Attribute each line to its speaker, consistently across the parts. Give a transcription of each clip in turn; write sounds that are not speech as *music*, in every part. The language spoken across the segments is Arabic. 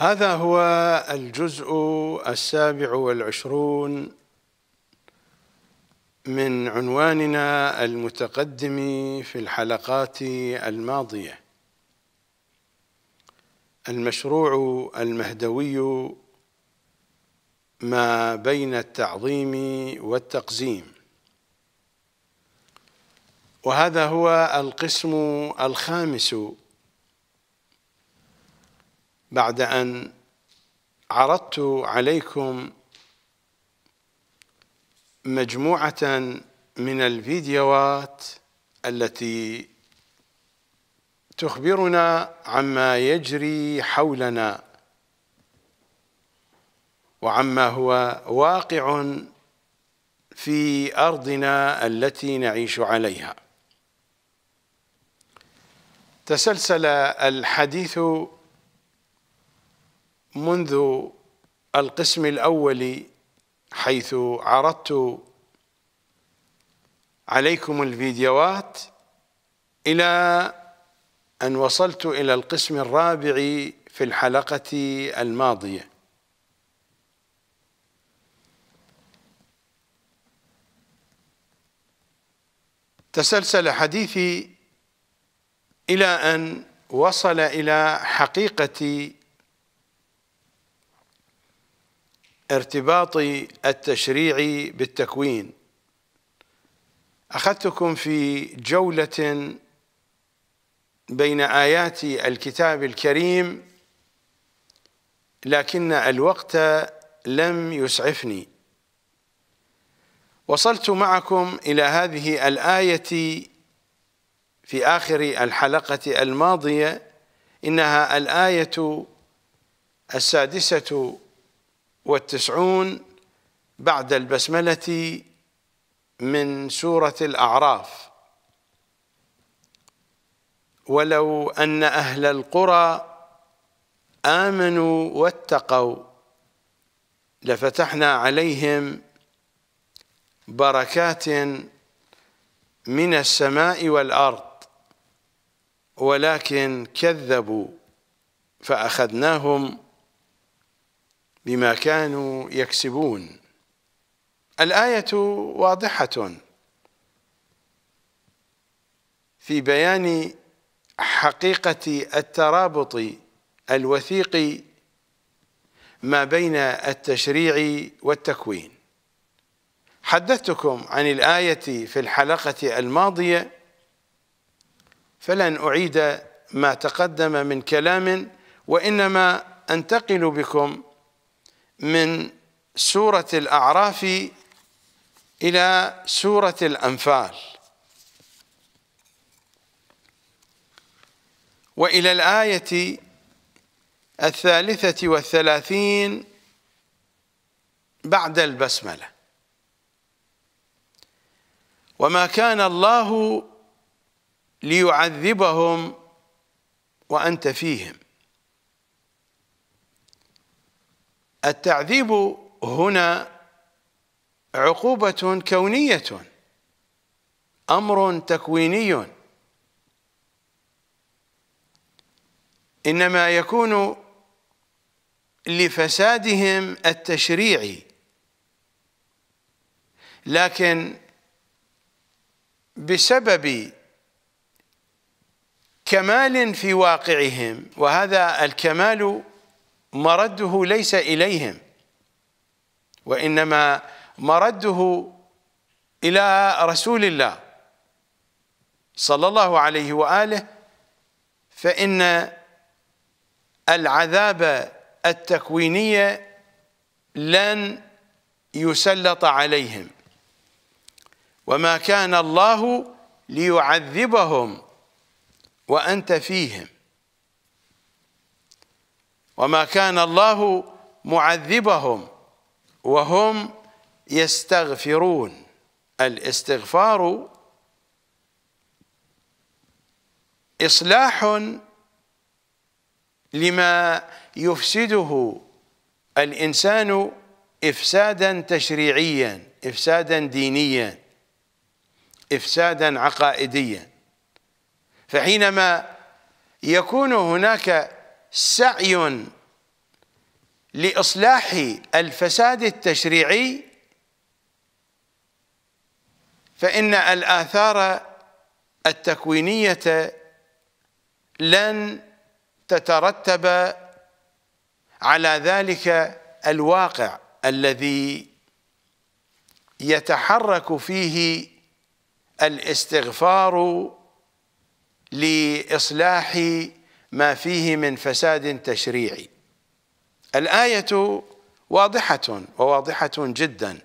Speaker 1: هذا هو الجزء السابع والعشرون من عنواننا المتقدم في الحلقات الماضيه المشروع المهدوي ما بين التعظيم والتقزيم وهذا هو القسم الخامس بعد أن عرضت عليكم مجموعة من الفيديوهات التي تخبرنا عما يجري حولنا وعما هو واقع في أرضنا التي نعيش عليها تسلسل الحديث منذ القسم الأول حيث عرضت عليكم الفيديوهات إلى أن وصلت إلى القسم الرابع في الحلقة الماضية تسلسل حديثي إلى أن وصل إلى حقيقة ارتباط التشريع بالتكوين اخذتكم في جوله بين ايات الكتاب الكريم لكن الوقت لم يسعفني وصلت معكم الى هذه الايه في اخر الحلقه الماضيه انها الايه السادسه والتسعون بعد البسملة من سورة الأعراف ولو أن أهل القرى آمنوا واتقوا لفتحنا عليهم بركات من السماء والأرض ولكن كذبوا فأخذناهم بما كانوا يكسبون الآية واضحة في بيان حقيقة الترابط الوثيق ما بين التشريع والتكوين حدثتكم عن الآية في الحلقة الماضية فلن أعيد ما تقدم من كلام وإنما أنتقل بكم من سورة الأعراف إلى سورة الأنفال وإلى الآية الثالثة والثلاثين بعد البسملة وما كان الله ليعذبهم وأنت فيهم التعذيب هنا عقوبة كونية أمر تكويني إنما يكون لفسادهم التشريعي لكن بسبب كمال في واقعهم وهذا الكمال مرده ليس إليهم وإنما مرده إلى رسول الله صلى الله عليه وآله فإن العذاب التكويني لن يسلط عليهم وما كان الله ليعذبهم وأنت فيهم وما كان الله معذبهم وهم يستغفرون الاستغفار إصلاح لما يفسده الإنسان إفسادا تشريعيا إفسادا دينيا إفسادا عقائديا فحينما يكون هناك سعي لإصلاح الفساد التشريعي فإن الآثار التكوينية لن تترتب على ذلك الواقع الذي يتحرك فيه الاستغفار لإصلاح ما فيه من فساد تشريعي الآية واضحة وواضحة جدا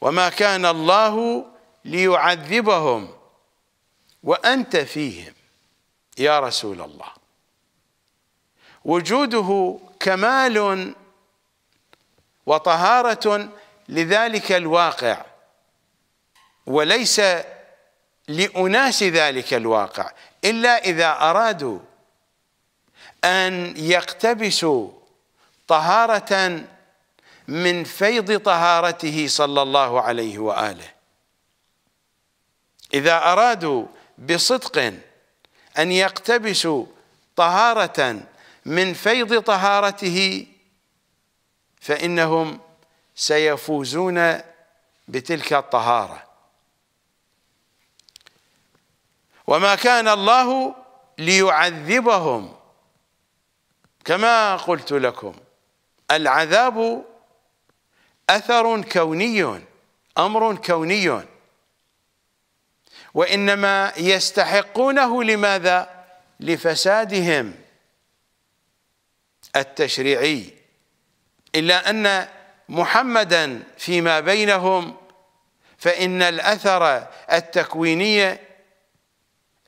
Speaker 1: وما كان الله ليعذبهم وأنت فيهم يا رسول الله وجوده كمال وطهارة لذلك الواقع وليس لأناس ذلك الواقع إلا إذا أرادوا أن يقتبسوا طهارة من فيض طهارته صلى الله عليه وآله إذا أرادوا بصدق أن يقتبسوا طهارة من فيض طهارته فإنهم سيفوزون بتلك الطهارة وما كان الله ليعذبهم كما قلت لكم العذاب أثر كوني أمر كوني وإنما يستحقونه لماذا؟ لفسادهم التشريعي إلا أن محمدا فيما بينهم فإن الأثر التكويني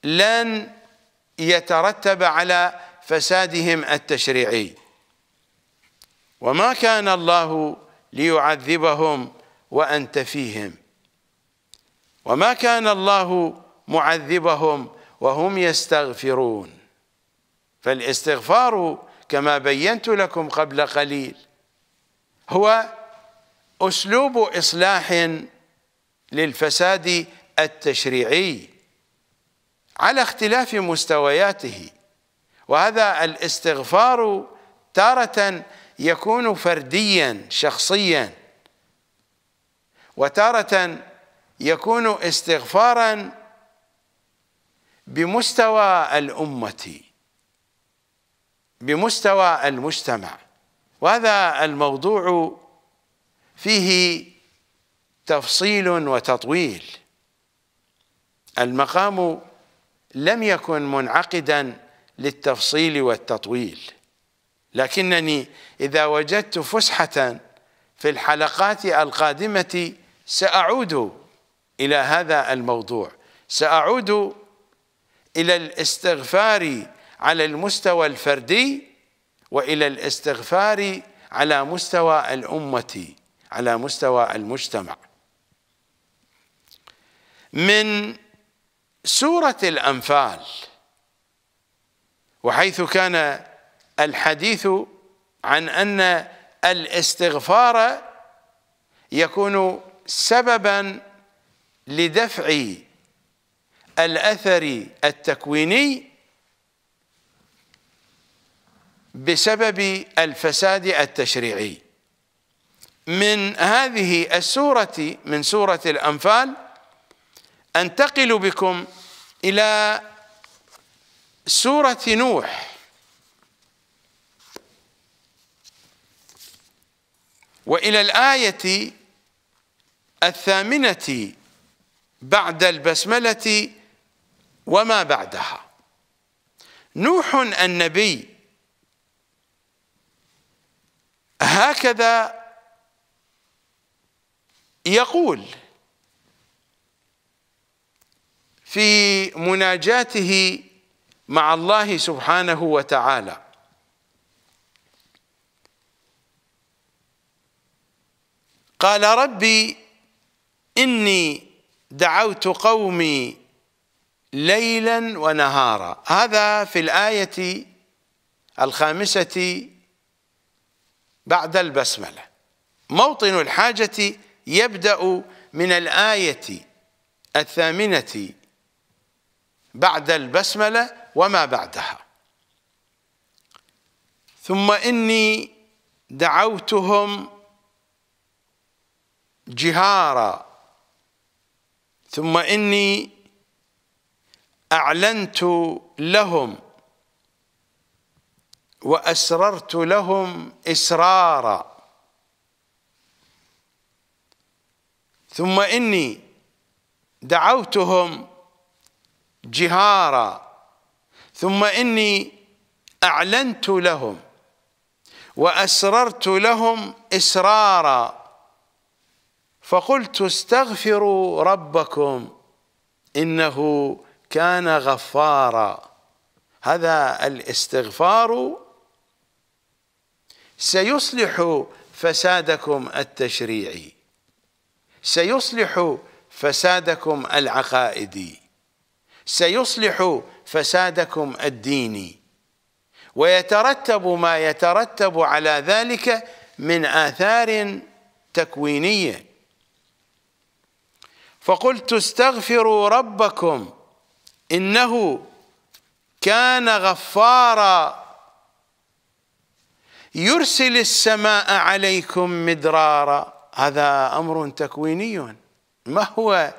Speaker 1: لن يترتب على فسادهم التشريعي وما كان الله ليعذبهم وأنت فيهم وما كان الله معذبهم وهم يستغفرون فالاستغفار كما بينت لكم قبل قليل هو أسلوب إصلاح للفساد التشريعي على اختلاف مستوياته وهذا الاستغفار تارة يكون فرديا شخصيا وتارة يكون استغفارا بمستوى الأمة بمستوى المجتمع وهذا الموضوع فيه تفصيل وتطويل المقام لم يكن منعقدا للتفصيل والتطويل لكنني إذا وجدت فسحة في الحلقات القادمة سأعود إلى هذا الموضوع سأعود إلى الاستغفار على المستوى الفردي وإلى الاستغفار على مستوى الأمة على مستوى المجتمع من سورة الأنفال وحيث كان الحديث عن أن الاستغفار يكون سببا لدفع الأثر التكويني بسبب الفساد التشريعي من هذه السورة من سورة الأنفال أنتقل بكم إلى سورة نوح وإلى الآية الثامنة بعد البسملة وما بعدها نوح النبي هكذا يقول في مناجاته مع الله سبحانه وتعالى قال ربي إني دعوت قومي ليلا ونهارا هذا في الآية الخامسة بعد البسملة موطن الحاجة يبدأ من الآية الثامنة بعد البسملة وما بعدها ثم إني دعوتهم جهارا ثم إني أعلنت لهم وأسررت لهم إسرارا ثم إني دعوتهم جهارا ثم إني أعلنت لهم وأسررت لهم إسرارا فقلت استغفروا ربكم إنه كان غفارا هذا الاستغفار سيصلح فسادكم التشريعي سيصلح فسادكم العقائدي سيصلح فسادكم الديني ويترتب ما يترتب على ذلك من آثار تكوينية فقلت استغفروا ربكم إنه كان غفارا يرسل السماء عليكم مدرارا هذا أمر تكويني ما هو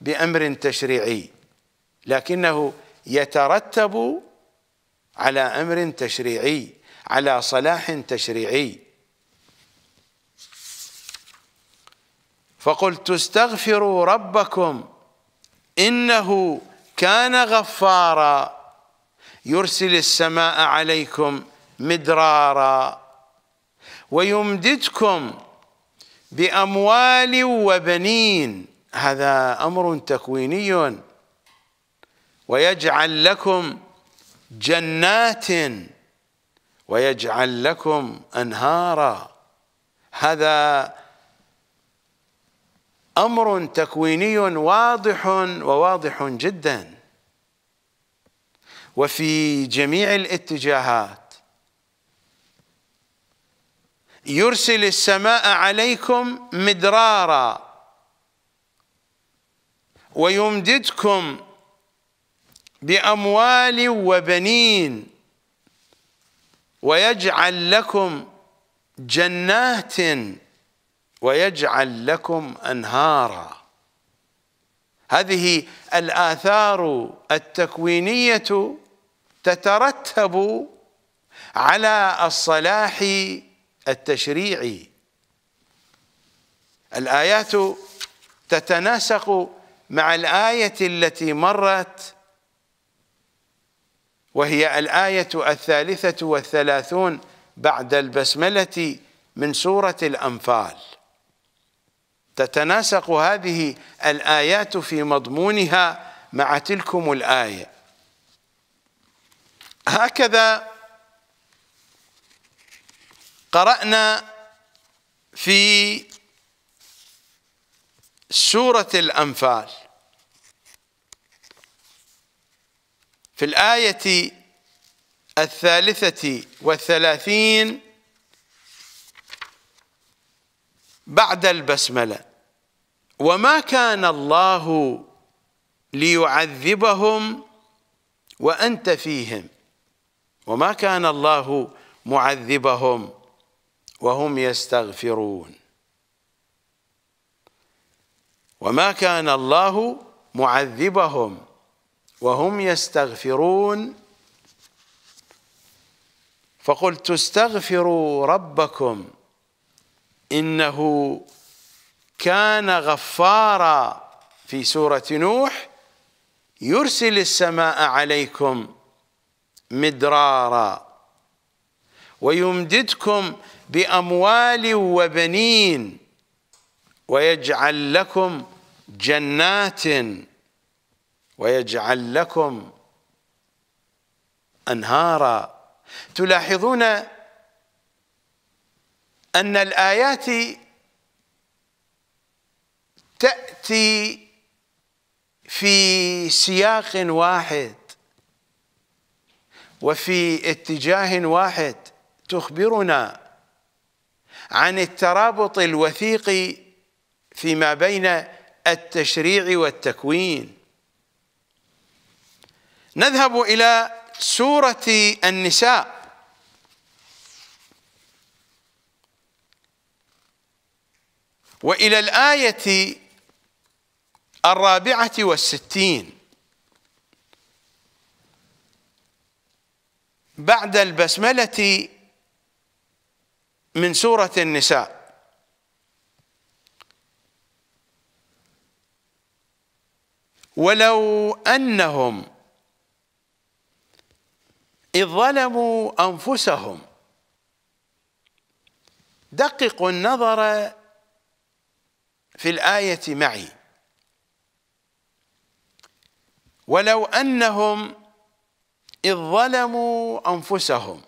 Speaker 1: بأمر تشريعي لكنه يترتب على امر تشريعي على صلاح تشريعي فقلت استغفروا ربكم انه كان غفارا يرسل السماء عليكم مدرارا ويمددكم باموال وبنين هذا امر تكويني ويجعل لكم جنات ويجعل لكم أنهارا هذا أمر تكويني واضح وواضح جدا وفي جميع الاتجاهات يرسل السماء عليكم مدرارا ويمددكم باموال وبنين ويجعل لكم جنات ويجعل لكم انهارا هذه الاثار التكوينيه تترتب على الصلاح التشريعي الايات تتناسق مع الايه التي مرت وهي الآية الثالثة والثلاثون بعد البسملة من سورة الأنفال تتناسق هذه الآيات في مضمونها مع تلكم الآية هكذا قرأنا في سورة الأنفال في الآية الثالثة والثلاثين بعد البسملة وما كان الله ليعذبهم وأنت فيهم وما كان الله معذبهم وهم يستغفرون وما كان الله معذبهم وهم يستغفرون فقلت استغفروا ربكم انه كان غفارا في سوره نوح يرسل السماء عليكم مدرارا ويمددكم باموال وبنين ويجعل لكم جنات ويجعل لكم انهارا تلاحظون ان الايات تاتي في سياق واحد وفي اتجاه واحد تخبرنا عن الترابط الوثيق فيما بين التشريع والتكوين نذهب إلى سورة النساء وإلى الآية الرابعة والستين بعد البسملة من سورة النساء ولو أنهم إذ ظلموا أنفسهم دققوا النظر في الآية معي ولو أنهم إذ ظلموا أنفسهم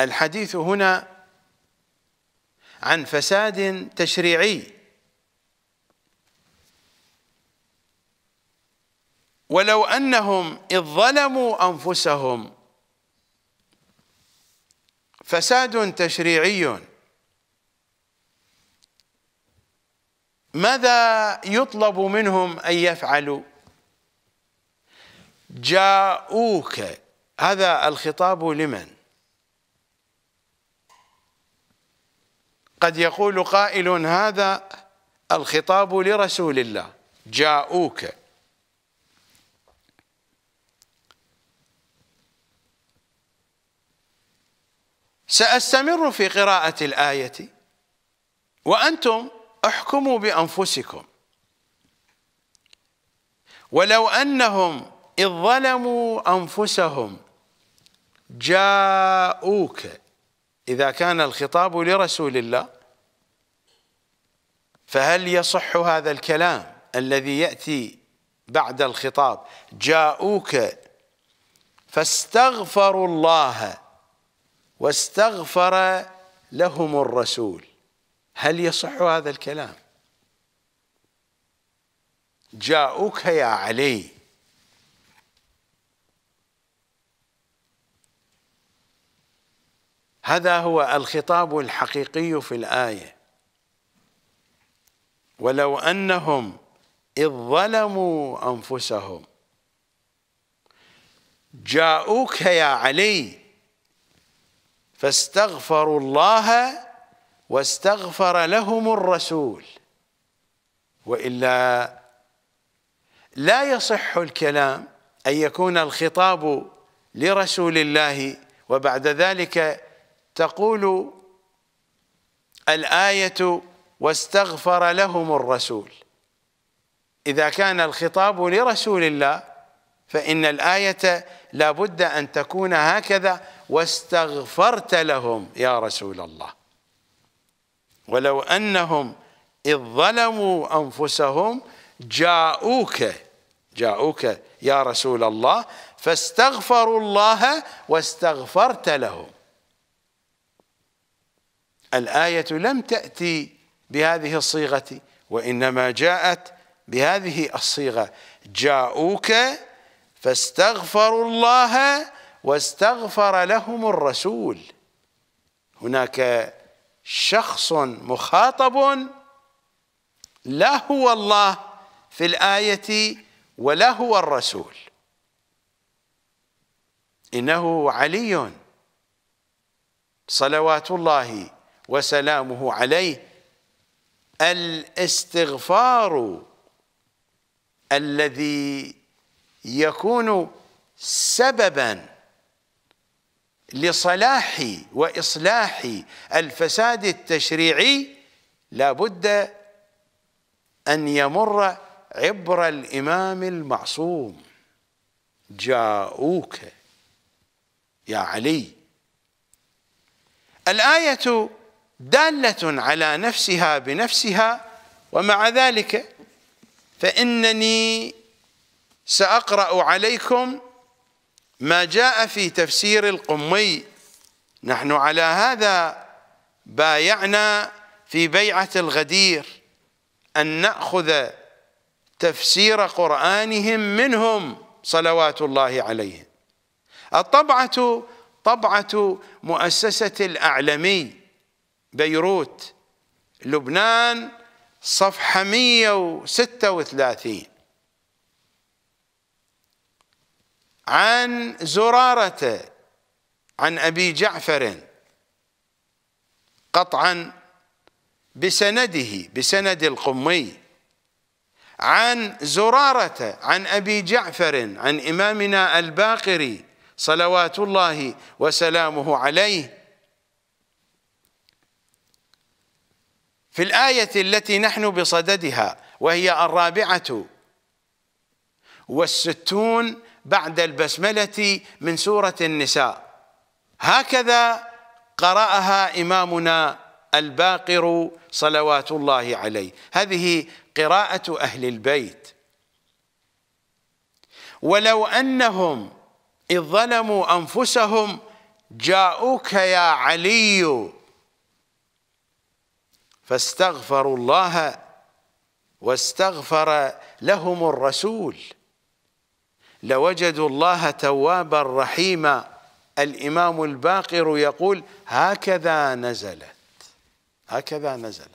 Speaker 1: الحديث هنا عن فساد تشريعي ولو أنهم إذ ظلموا أنفسهم فساد تشريعي ماذا يطلب منهم أن يفعلوا جاءوك هذا الخطاب لمن قد يقول قائل هذا الخطاب لرسول الله جاءوك سأستمر في قراءة الآية وأنتم احكموا بأنفسكم ولو أنهم إذ ظلموا أنفسهم جاءوك إذا كان الخطاب لرسول الله فهل يصح هذا الكلام الذي يأتي بعد الخطاب جاءوك فاستغفروا الله واستغفر لهم الرسول هل يصح هذا الكلام جاءوك يا علي هذا هو الخطاب الحقيقي في الايه ولو انهم اذ ظلموا انفسهم جاءوك يا علي فاستغفروا الله واستغفر لهم الرسول والا لا يصح الكلام ان يكون الخطاب لرسول الله وبعد ذلك تقول الايه واستغفر لهم الرسول اذا كان الخطاب لرسول الله فان الايه لابد أن تكون هكذا واستغفرت لهم يا رسول الله ولو أنهم إذ ظلموا أنفسهم جاءوك جاءوك يا رسول الله فاستغفروا الله واستغفرت لهم الآية لم تأتي بهذه الصيغة وإنما جاءت بهذه الصيغة جاءوك فاستغفروا الله واستغفر لهم الرسول هناك شخص مخاطب لا هو الله في الآية ولا هو الرسول إنه علي صلوات الله وسلامه عليه الاستغفار الذي يكون سببا لصلاح واصلاح الفساد التشريعي لابد ان يمر عبر الامام المعصوم جاءوك يا علي الايه داله على نفسها بنفسها ومع ذلك فانني سأقرأ عليكم ما جاء في تفسير القمي نحن على هذا بايعنا في بيعة الغدير أن نأخذ تفسير قرآنهم منهم صلوات الله عليهم الطبعة طبعة مؤسسة الأعلمي بيروت لبنان صفحة 136 عن زرارة عن أبي جعفر قطعا بسنده بسند القمي عن زرارة عن أبي جعفر عن إمامنا الباقري صلوات الله وسلامه عليه في الآية التي نحن بصددها وهي الرابعة والستون بعد البسملة من سورة النساء هكذا قرأها إمامنا الباقر صلوات الله عليه هذه قراءة أهل البيت ولو أنهم إذ ظلموا أنفسهم جاءوك يا علي فاستغفروا الله واستغفر لهم الرسول لوجدوا الله توابا رحيما الإمام الباقر يقول هكذا نزلت هكذا نزلت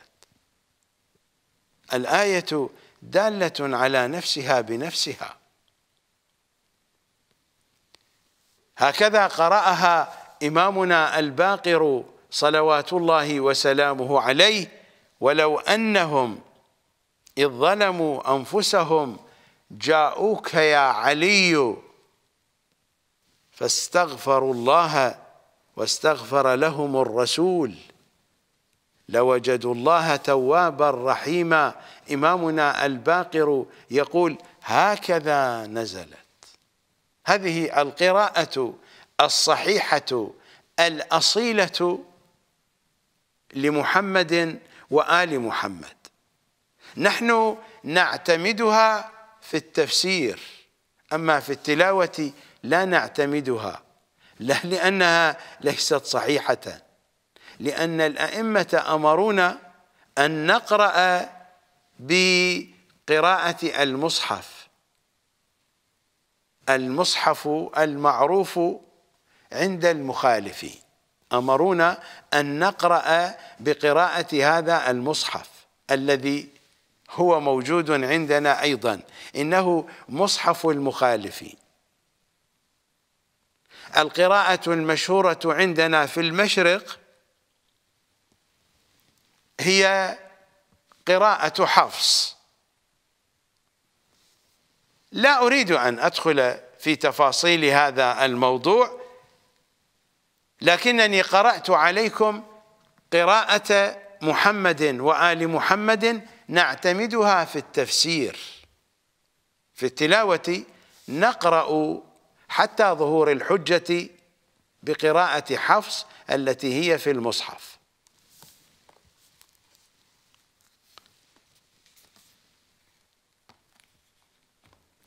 Speaker 1: الآية دالة على نفسها بنفسها هكذا قرأها إمامنا الباقر صلوات الله وسلامه عليه ولو أنهم إذ ظلموا أنفسهم جاءوك يا علي فاستغفروا الله واستغفر لهم الرسول لوجدوا الله توابا رحيما إمامنا الباقر يقول هكذا نزلت هذه القراءة الصحيحة الأصيلة لمحمد وآل محمد نحن نعتمدها في التفسير أما في التلاوة لا نعتمدها لا *laughs* لأنها ليست صحيحة لأن الأئمة أمرونا أن نقرأ بقراءة المصحف المصحف المعروف عند المخالفين أمرونا أن نقرأ بقراءة هذا المصحف الذي هو موجود عندنا أيضا إنه مصحف المخالفين القراءة المشهورة عندنا في المشرق هي قراءة حفص لا أريد أن أدخل في تفاصيل هذا الموضوع لكنني قرأت عليكم قراءة محمد وآل محمد نعتمدها في التفسير في التلاوة نقرأ حتى ظهور الحجة بقراءة حفص التي هي في المصحف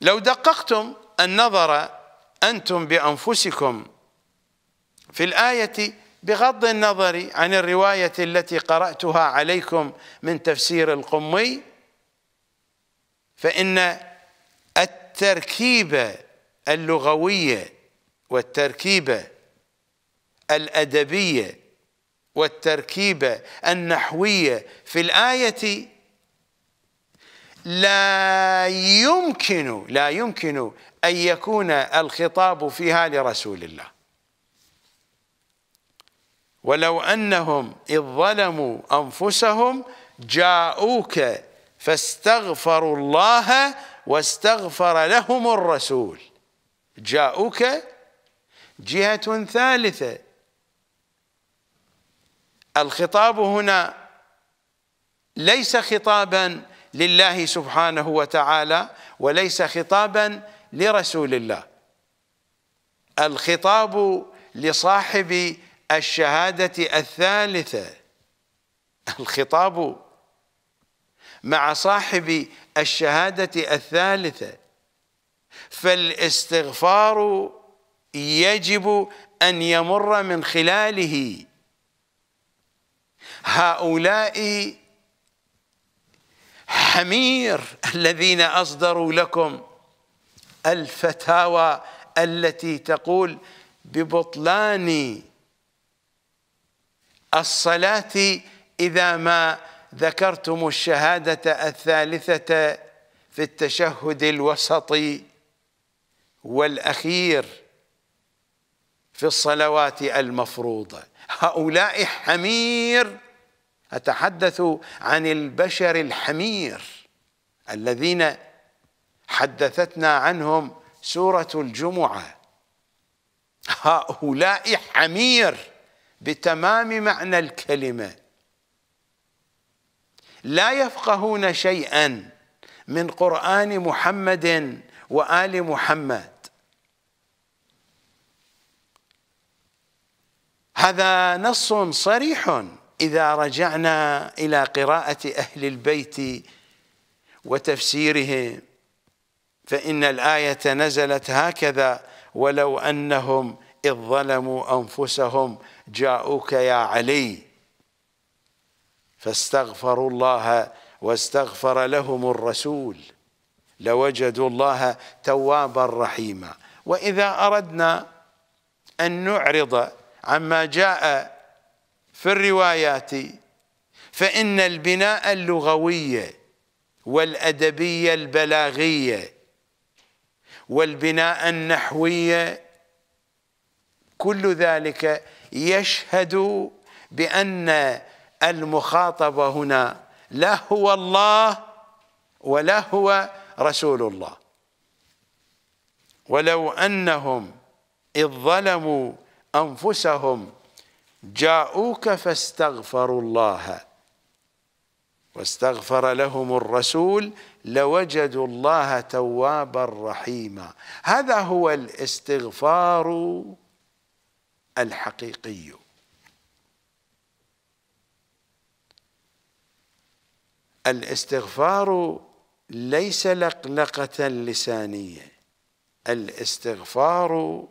Speaker 1: لو دققتم النظر أنتم بأنفسكم في الآية بغض النظر عن الرواية التي قرأتها عليكم من تفسير القمي فإن التركيبة اللغوية والتركيبة الأدبية والتركيبة النحوية في الآية لا يمكن لا يمكن أن يكون الخطاب فيها لرسول الله ولو أنهم إذ ظلموا أنفسهم جاءوك فاستغفروا الله واستغفر لهم الرسول جاءوك جهة ثالثة الخطاب هنا ليس خطابا لله سبحانه وتعالى وليس خطابا لرسول الله الخطاب لصاحب الشهادة الثالثة الخطاب مع صاحب الشهادة الثالثة فالاستغفار يجب أن يمر من خلاله هؤلاء حمير الذين أصدروا لكم الفتاوى التي تقول ببطلان الصلاة إذا ما ذكرتم الشهادة الثالثة في التشهد الوسطي والأخير في الصلوات المفروضة هؤلاء حمير أتحدث عن البشر الحمير الذين حدثتنا عنهم سورة الجمعة هؤلاء حمير بتمام معنى الكلمه لا يفقهون شيئا من قران محمد وال محمد هذا نص صريح اذا رجعنا الى قراءه اهل البيت وتفسيرهم فان الايه نزلت هكذا ولو انهم إذ ظلموا أنفسهم جاءوك يا علي فاستغفروا الله واستغفر لهم الرسول لوجدوا الله توابا رحيما وإذا أردنا أن نعرض عما جاء في الروايات فإن البناء اللغوي والأدبية البلاغية والبناء النحوية كل ذلك يشهد بأن المخاطب هنا لا هو الله ولا هو رسول الله ولو أنهم إذ ظلموا أنفسهم جاءوك فاستغفروا الله واستغفر لهم الرسول لوجدوا الله توابا رحيما هذا هو الاستغفار الحقيقي الاستغفار ليس لقلقة لسانية الاستغفار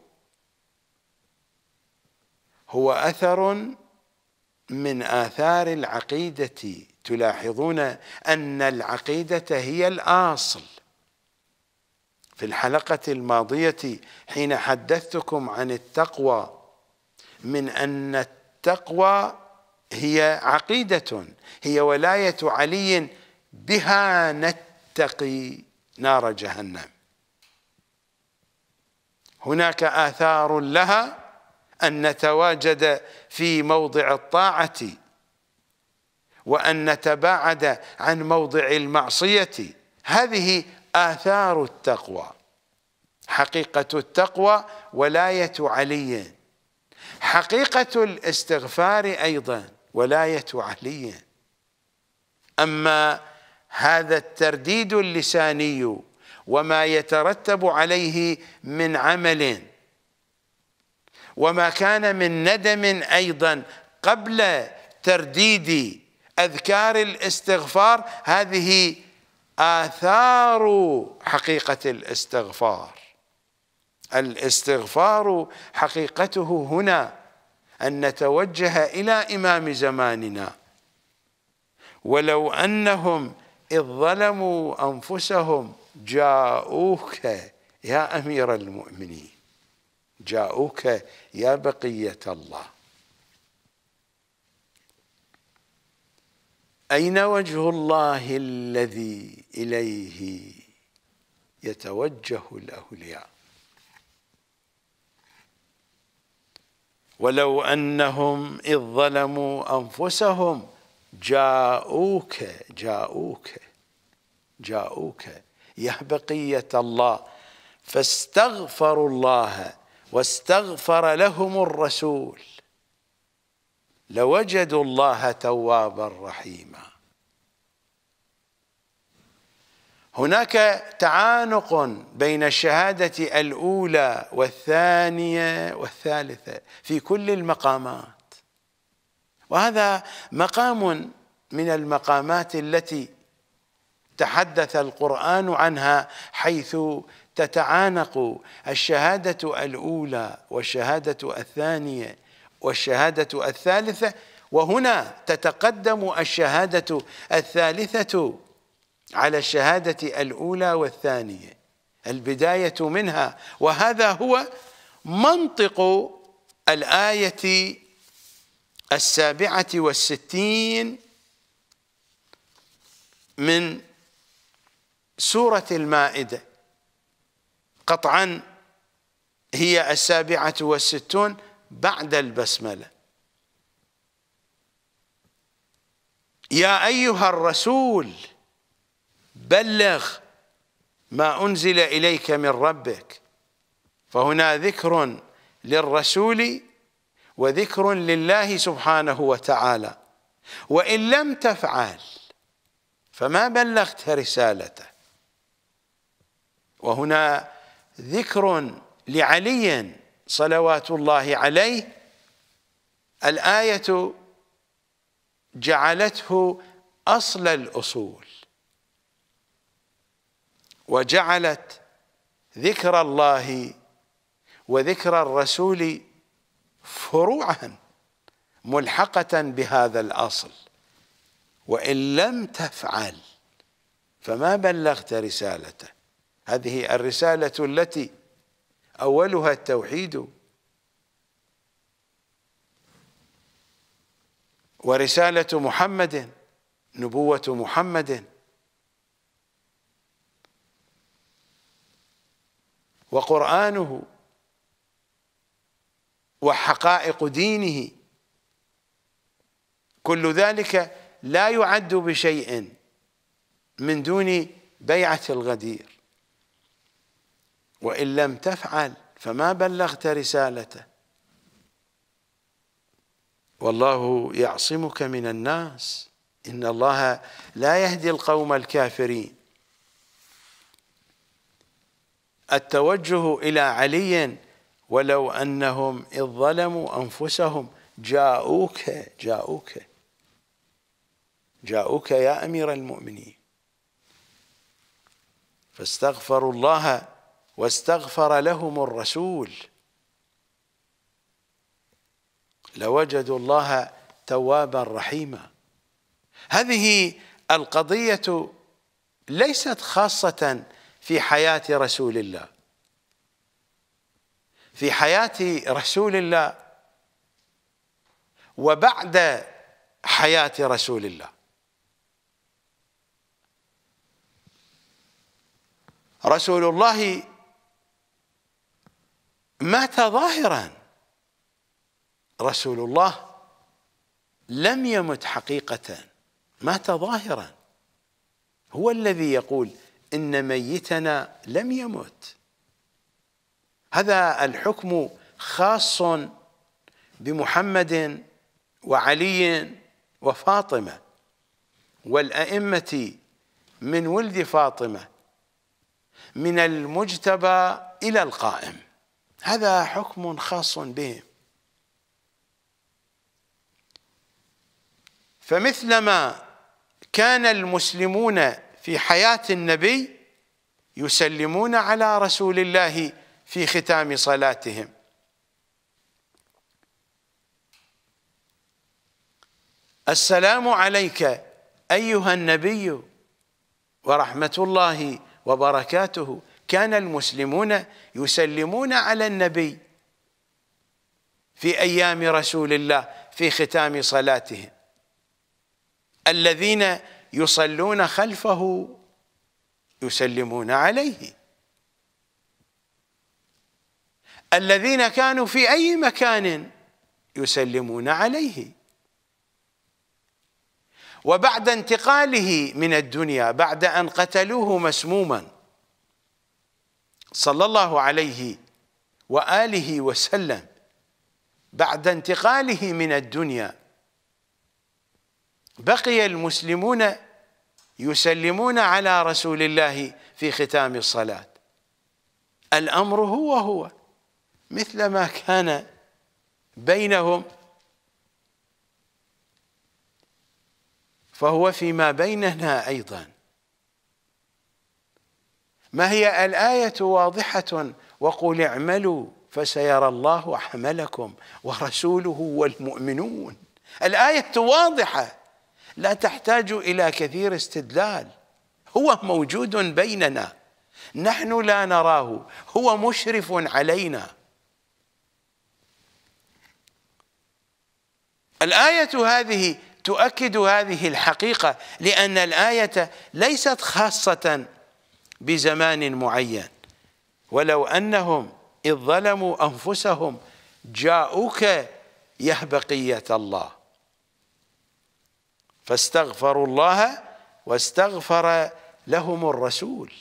Speaker 1: هو أثر من آثار العقيدة تلاحظون أن العقيدة هي الأصل في الحلقة الماضية حين حدثتكم عن التقوى من أن التقوى هي عقيدة هي ولاية علي بها نتقي نار جهنم هناك آثار لها أن نتواجد في موضع الطاعة وأن نتباعد عن موضع المعصية هذه آثار التقوى حقيقة التقوى ولاية علي حقيقة الاستغفار أيضا ولاية علي أما هذا الترديد اللساني وما يترتب عليه من عمل وما كان من ندم أيضا قبل ترديد أذكار الاستغفار هذه آثار حقيقة الاستغفار الاستغفار حقيقته هنا أن نتوجه إلى إمام زماننا ولو أنهم إذ ظلموا أنفسهم جاءوك يا أمير المؤمنين جاءوك يا بقية الله أين وجه الله الذي إليه يتوجه الأولياء ولو انهم اذ ظلموا انفسهم جاءوك جاءوك جاءوك يا بقيه الله فاستغفروا الله واستغفر لهم الرسول لوجدوا الله توابا رحيما هناك تعانق بين الشهادة الأولى والثانية والثالثة في كل المقامات وهذا مقام من المقامات التي تحدث القرآن عنها حيث تتعانق الشهادة الأولى والشهادة الثانية والشهادة الثالثة وهنا تتقدم الشهادة الثالثة على الشهادة الأولى والثانية البداية منها وهذا هو منطق الآية السابعة والستين من سورة المائدة قطعا هي السابعة والستون بعد البسملة يا أيها الرسول بلغ ما أنزل إليك من ربك فهنا ذكر للرسول وذكر لله سبحانه وتعالى وإن لم تفعل فما بلغت رسالته وهنا ذكر لعلي صلوات الله عليه الآية جعلته أصل الأصول وجعلت ذكر الله وذكر الرسول فروعا ملحقة بهذا الأصل وإن لم تفعل فما بلغت رسالته هذه الرسالة التي أولها التوحيد ورسالة محمد نبوة محمد وقرآنه وحقائق دينه كل ذلك لا يعد بشيء من دون بيعة الغدير وإن لم تفعل فما بلغت رسالته والله يعصمك من الناس إن الله لا يهدي القوم الكافرين التوجه إلى علي ولو أنهم إذ ظلموا أنفسهم جاءوك جاءوك جاءوك يا أمير المؤمنين فاستغفروا الله واستغفر لهم الرسول لوجدوا الله توابا رحيما هذه القضية ليست خاصة في حياة رسول الله في حياة رسول الله وبعد حياة رسول الله رسول الله مات ظاهرا رسول الله لم يمت حقيقة مات ظاهرا هو الذي يقول إن ميتنا لم يمت هذا الحكم خاص بمحمد وعلي وفاطمة والأئمة من ولد فاطمة من المجتبى إلى القائم هذا حكم خاص بهم فمثلما كان المسلمون في حياة النبي يسلمون على رسول الله في ختام صلاتهم السلام عليك أيها النبي ورحمة الله وبركاته كان المسلمون يسلمون على النبي في أيام رسول الله في ختام صلاتهم الذين يصلون خلفه يسلمون عليه الذين كانوا في أي مكان يسلمون عليه وبعد انتقاله من الدنيا بعد أن قتلوه مسموما صلى الله عليه وآله وسلم بعد انتقاله من الدنيا بقي المسلمون يسلمون على رسول الله في ختام الصلاة الأمر هو هو مثل ما كان بينهم فهو فيما بيننا أيضا ما هي الآية واضحة وقل اعملوا فسيرى الله عملكم ورسوله والمؤمنون الآية واضحة لا تحتاج إلى كثير استدلال هو موجود بيننا نحن لا نراه هو مشرف علينا الآية هذه تؤكد هذه الحقيقة لأن الآية ليست خاصة بزمان معين ولو أنهم إذ ظلموا أنفسهم جاءوك يا بقية الله فاستغفروا الله واستغفر لهم الرسول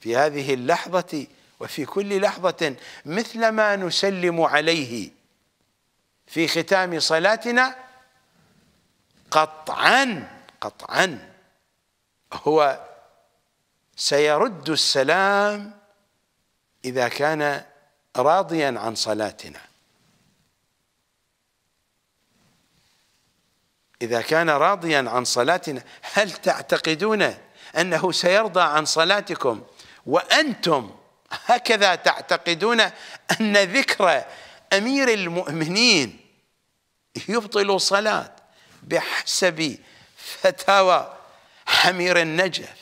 Speaker 1: في هذه اللحظة وفي كل لحظة مثل ما نسلم عليه في ختام صلاتنا قطعا قطعا هو سيرد السلام إذا كان راضيا عن صلاتنا إذا كان راضيا عن صلاتنا هل تعتقدون أنه سيرضى عن صلاتكم وأنتم هكذا تعتقدون أن ذكر أمير المؤمنين يبطل صلاة بحسب فتاوى حمير النجف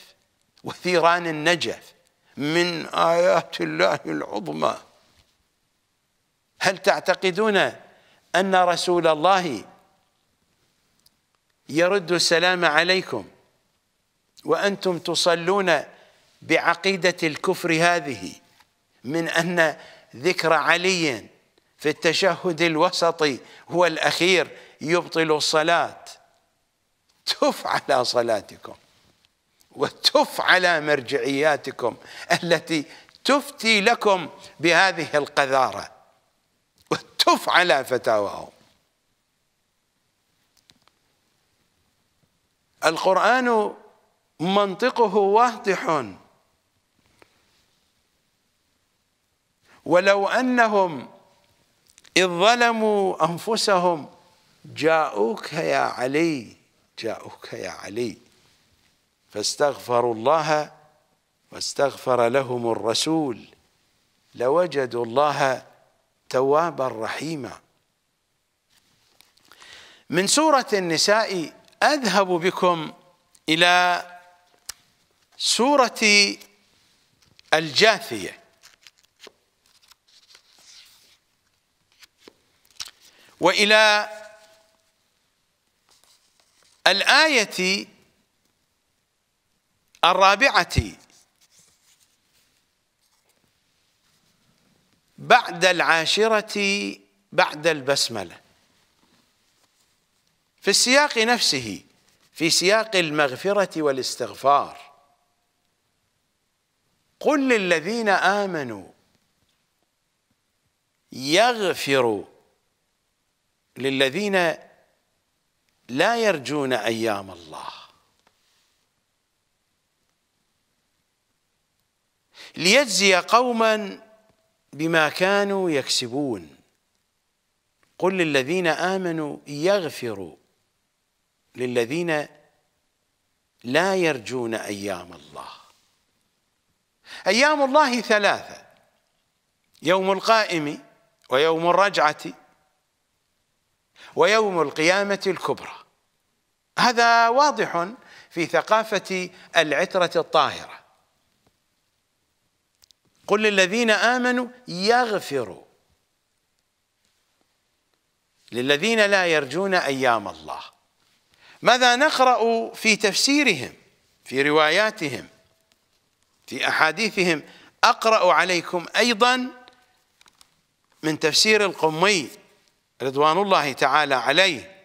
Speaker 1: وثيران النجف من آيات الله العظمى هل تعتقدون أن رسول الله يرد السلام عليكم وأنتم تصلون بعقيدة الكفر هذه من أن ذكر علي في التشهد الوسطي هو الأخير يبطل الصلاة تف على صلاتكم وتف على مرجعياتكم التي تفتي لكم بهذه القذارة وتف على فتاواهم القرآن منطقه واضح ولو أنهم إذ ظلموا أنفسهم جاءوك يا علي جاءوك يا علي فاستغفروا الله واستغفر لهم الرسول لوجدوا الله توابا رحيما من سورة النساء أذهب بكم إلى سورة الجاثية وإلى الآية الرابعة بعد العاشرة بعد البسمله في السياق نفسه في سياق المغفرة والاستغفار قل للذين آمنوا يغفروا للذين لا يرجون أيام الله ليجزي قوما بما كانوا يكسبون قل للذين آمنوا يغفروا للذين لا يرجون ايام الله ايام الله ثلاثه يوم القائم ويوم الرجعه ويوم القيامه الكبرى هذا واضح في ثقافه العتره الطاهره قل للذين امنوا يغفروا للذين لا يرجون ايام الله ماذا نقرأ في تفسيرهم في رواياتهم في أحاديثهم أقرأ عليكم أيضا من تفسير القمي رضوان الله تعالى عليه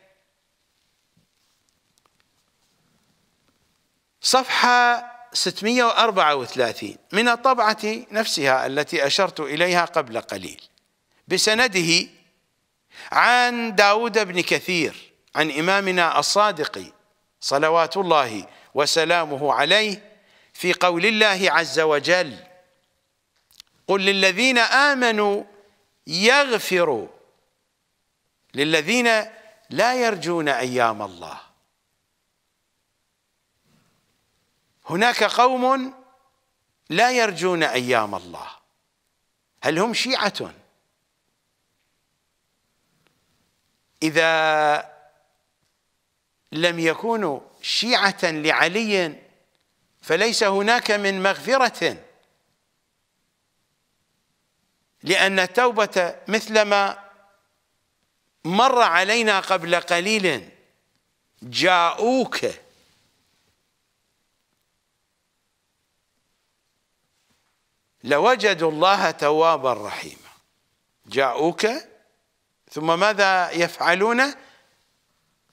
Speaker 1: صفحة 634 من الطبعة نفسها التي أشرت إليها قبل قليل بسنده عن داود بن كثير عن إمامنا الصادق صلوات الله وسلامه عليه في قول الله عز وجل قل للذين آمنوا يغفروا للذين لا يرجون أيام الله هناك قوم لا يرجون أيام الله هل هم شيعة إذا لم يكونوا شيعة لعلي فليس هناك من مغفرة لأن التوبة مثلما مر علينا قبل قليل جاءوك لوجدوا الله توابا رحيما جاءوك ثم ماذا يفعلون؟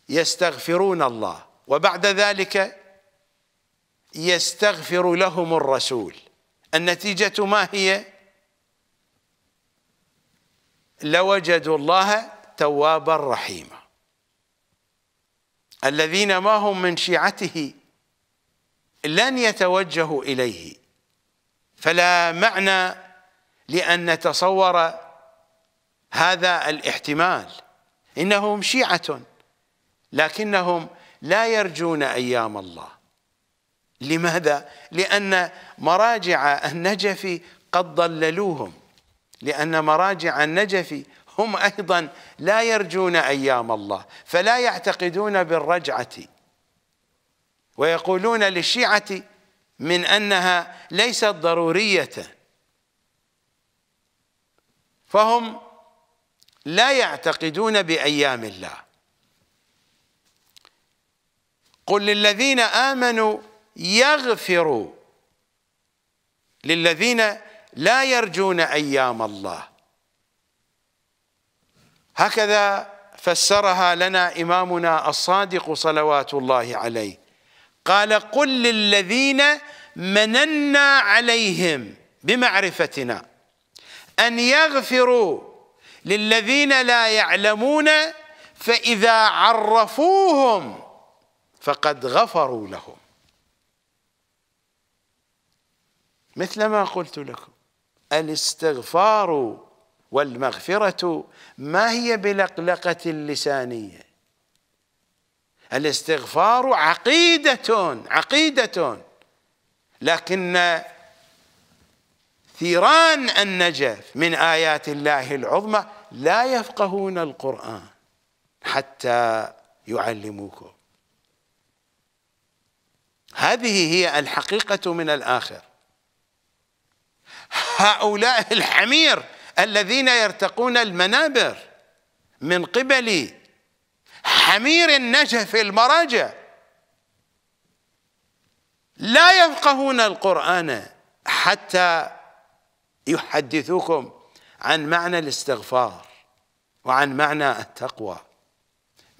Speaker 1: يستغفرون الله وبعد ذلك يستغفر لهم الرسول النتيجة ما هي لوجدوا الله توابا رحيما الذين ما هم من شيعته لن يتوجهوا إليه فلا معنى لأن نتصور هذا الاحتمال إنهم شيعة لكنهم لا يرجون ايام الله لماذا لان مراجع النجف قد ضللوهم لان مراجع النجف هم ايضا لا يرجون ايام الله فلا يعتقدون بالرجعه ويقولون للشيعه من انها ليست ضروريه فهم لا يعتقدون بايام الله قل للذين آمنوا يغفروا للذين لا يرجون أيام الله هكذا فسرها لنا إمامنا الصادق صلوات الله عليه قال قل للذين مننا عليهم بمعرفتنا أن يغفروا للذين لا يعلمون فإذا عرفوهم فقد غفروا لهم مثل ما قلت لكم الاستغفار والمغفرة ما هي بلقلقة اللسانية الاستغفار عقيدة عقيدة لكن ثيران النجف من آيات الله العظمى لا يفقهون القرآن حتى يعلموكم هذه هي الحقيقة من الآخر هؤلاء الحمير الذين يرتقون المنابر من قبل حمير النجف المراجع لا يفقهون القرآن حتى يحدثوكم عن معنى الاستغفار وعن معنى التقوى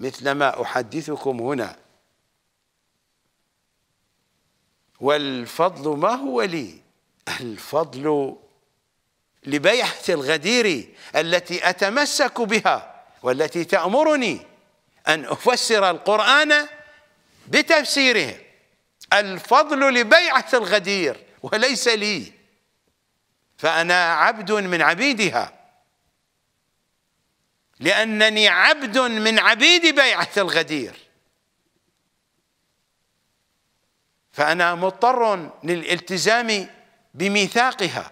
Speaker 1: مثلما أحدثكم هنا والفضل ما هو لي الفضل لبيعة الغدير التي أتمسك بها والتي تأمرني أن أفسر القرآن بتفسيره الفضل لبيعة الغدير وليس لي فأنا عبد من عبيدها لأنني عبد من عبيد بيعة الغدير فأنا مضطر للالتزام بميثاقها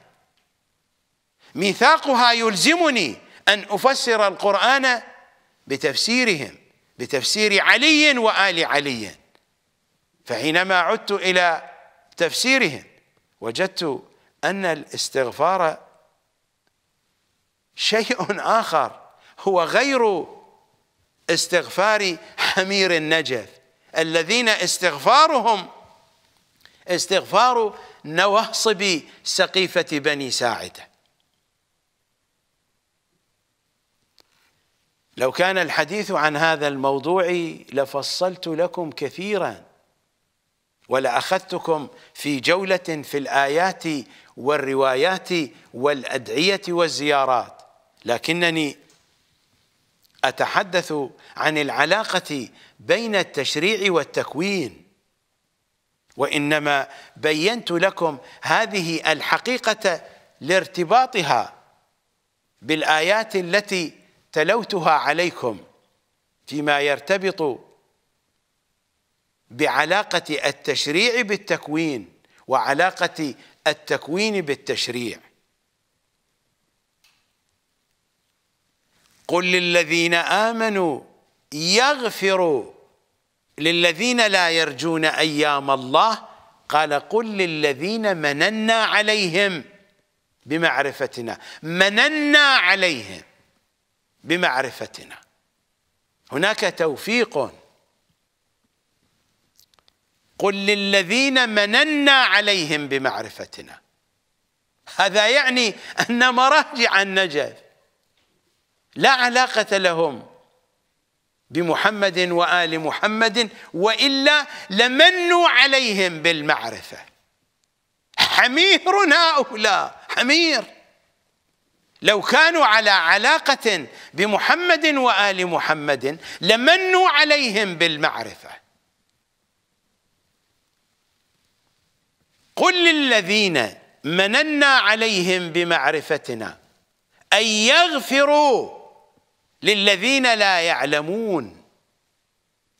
Speaker 1: ميثاقها يلزمني أن أفسر القرآن بتفسيرهم بتفسير علي وآل علي فحينما عدت إلى تفسيرهم وجدت أن الاستغفار شيء آخر هو غير استغفار حمير النجف الذين استغفارهم استغفار نواصب سقيفة بني ساعدة لو كان الحديث عن هذا الموضوع لفصلت لكم كثيرا ولأخذتكم في جولة في الآيات والروايات والأدعية والزيارات لكنني أتحدث عن العلاقة بين التشريع والتكوين وإنما بينت لكم هذه الحقيقة لارتباطها بالآيات التي تلوتها عليكم فيما يرتبط بعلاقة التشريع بالتكوين وعلاقة التكوين بالتشريع قل للذين آمنوا يغفروا للذين لا يرجون أيام الله قال قل للذين مننا عليهم بمعرفتنا مننا عليهم بمعرفتنا هناك توفيق قل للذين مننا عليهم بمعرفتنا هذا يعني أن مراجع النجف لا علاقة لهم بمحمد وآل محمد وإلا لمنوا عليهم بالمعرفة حمير هؤلاء حمير لو كانوا على علاقة بمحمد وآل محمد لمنوا عليهم بالمعرفة قل للذين مننا عليهم بمعرفتنا أن يغفروا للذين لا يعلمون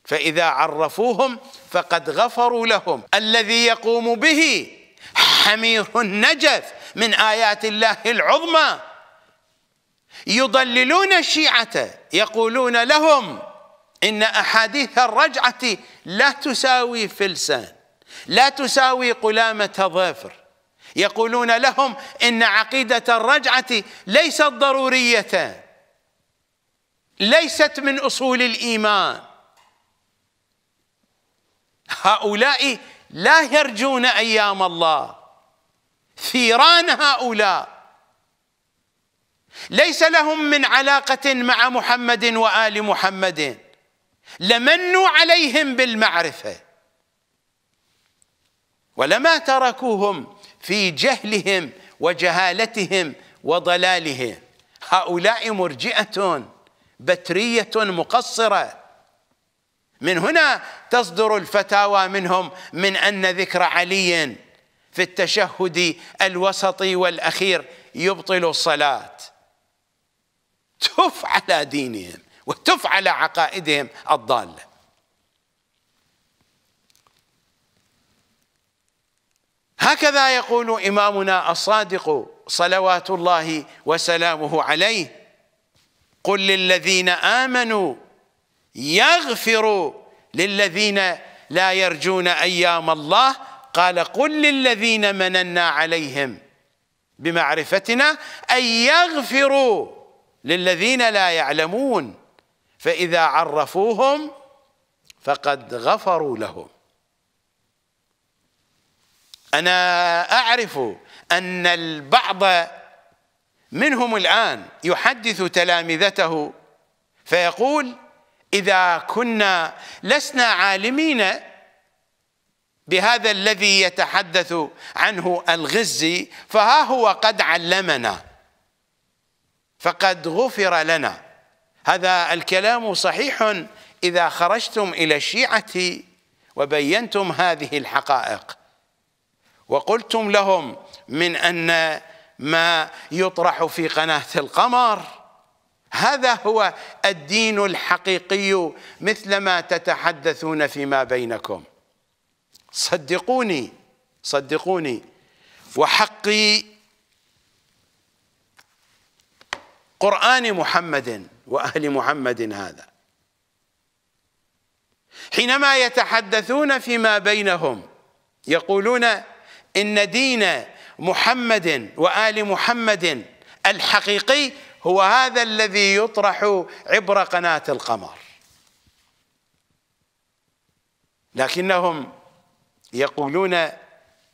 Speaker 1: فإذا عرفوهم فقد غفروا لهم الذي يقوم به حمير النجف من آيات الله العظمى يضللون الشيعة يقولون لهم إن أحاديث الرجعة لا تساوي فلسان لا تساوي قلامة ظافر يقولون لهم إن عقيدة الرجعة ليست ضرورية ليست من اصول الايمان هؤلاء لا يرجون ايام الله ثيران هؤلاء ليس لهم من علاقه مع محمد وال محمد لمنوا عليهم بالمعرفه ولما تركوهم في جهلهم وجهالتهم وضلالهم هؤلاء مرجئه بتريه مقصره من هنا تصدر الفتاوى منهم من ان ذكر علي في التشهد الوسطي والاخير يبطل الصلاه تف على دينهم وتف على عقائدهم الضاله هكذا يقول امامنا الصادق صلوات الله وسلامه عليه قل للذين آمنوا يغفروا للذين لا يرجون أيام الله قال قل للذين مننا عليهم بمعرفتنا أن يغفروا للذين لا يعلمون فإذا عرفوهم فقد غفروا لهم أنا أعرف أن البعض منهم الآن يحدث تلامذته فيقول إذا كنا لسنا عالمين بهذا الذي يتحدث عنه الغزي فها هو قد علمنا فقد غفر لنا هذا الكلام صحيح إذا خرجتم إلى الشيعة وبينتم هذه الحقائق وقلتم لهم من أن ما يطرح في قناه القمر هذا هو الدين الحقيقي مثلما تتحدثون فيما بينكم صدقوني صدقوني وحقي قران محمد واهل محمد هذا حينما يتحدثون فيما بينهم يقولون ان دين محمد وال محمد الحقيقي هو هذا الذي يطرح عبر قناه القمر لكنهم يقولون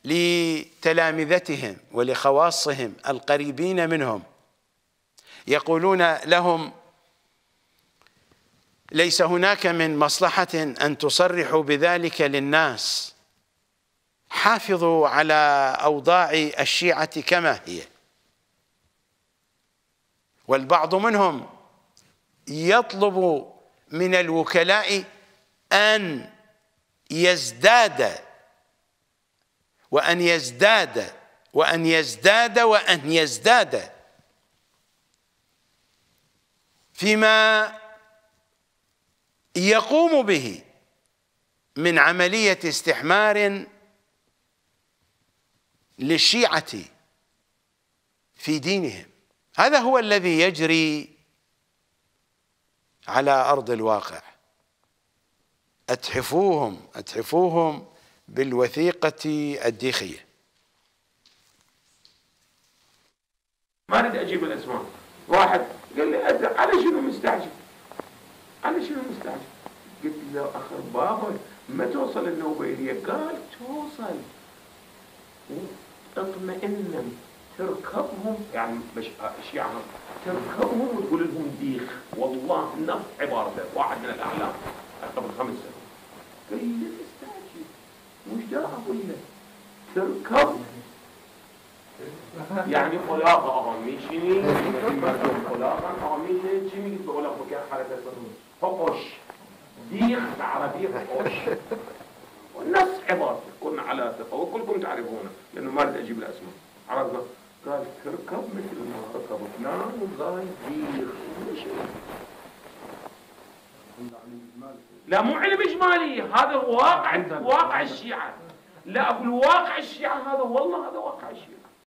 Speaker 1: لتلامذتهم ولخواصهم القريبين منهم يقولون لهم ليس هناك من مصلحه ان تصرحوا بذلك للناس حافظوا على أوضاع الشيعة كما هي والبعض منهم يطلب من الوكلاء أن يزداد وأن يزداد وأن يزداد وأن يزداد فيما يقوم به من عملية استحمار للشيعة في دينهم هذا هو الذي يجري على أرض الواقع أتحفوهم أتحفوهم بالوثيقة الديخية ما اريد اجيب الاسماء واحد قال لي أدري على شنو مستعجل على شنو مستعجل قلت له اخر بابا ما توصل النوبه إلي قال توصل تطمئن تركبهم يعني مش يعني تركبهم وتقول لهم ديخ والله نفس عبارة واحد من الأعلام قبل خمس سنوات قال لي لا تستعجل مش ده أقول لك تركب يعني خلاقة أغميشني خلاقة أغميشني جيمي بقول لك حركة فقش ديخ بالعربية فقش والنص عبارة كنا على ثقة وكلكم تعرفونه لأنه ما أريد أجيب الأسماء عرفنا قال تركب مثل ما ركب فلان والله يدير لا مو علم إجمالي هذا واقع واقع الشيعة لا أقول واقع الشيعة هذا والله هذا واقع الشيعة